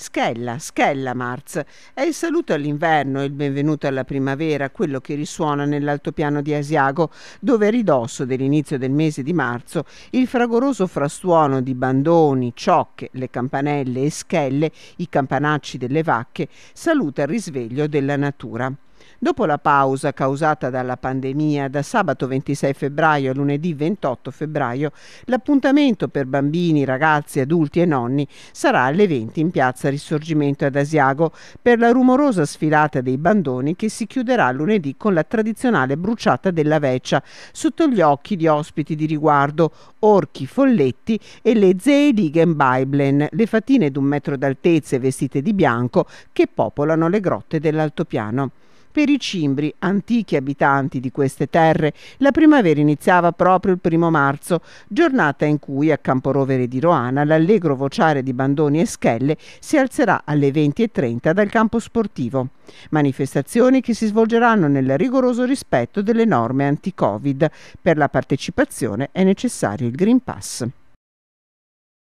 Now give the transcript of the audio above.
Schella, schella Marz, è il saluto all'inverno e il benvenuto alla primavera, quello che risuona nell'altopiano di Asiago, dove a ridosso dell'inizio del mese di marzo il fragoroso frastuono di bandoni, ciocche, le campanelle e schelle, i campanacci delle vacche, saluta il risveglio della natura. Dopo la pausa causata dalla pandemia, da sabato 26 febbraio a lunedì 28 febbraio, l'appuntamento per bambini, ragazzi, adulti e nonni sarà alle 20 in piazza Risorgimento ad Asiago per la rumorosa sfilata dei bandoni che si chiuderà lunedì con la tradizionale bruciata della veccia sotto gli occhi di ospiti di riguardo Orchi Folletti e le Zeiligen Biblen, le fatine d'un metro d'altezza e vestite di bianco che popolano le grotte dell'altopiano. Per i cimbri, antichi abitanti di queste terre, la primavera iniziava proprio il primo marzo, giornata in cui a Camporovere di Roana l'allegro vociare di bandoni e schelle si alzerà alle 20.30 dal campo sportivo. Manifestazioni che si svolgeranno nel rigoroso rispetto delle norme anti-Covid. Per la partecipazione è necessario il Green Pass.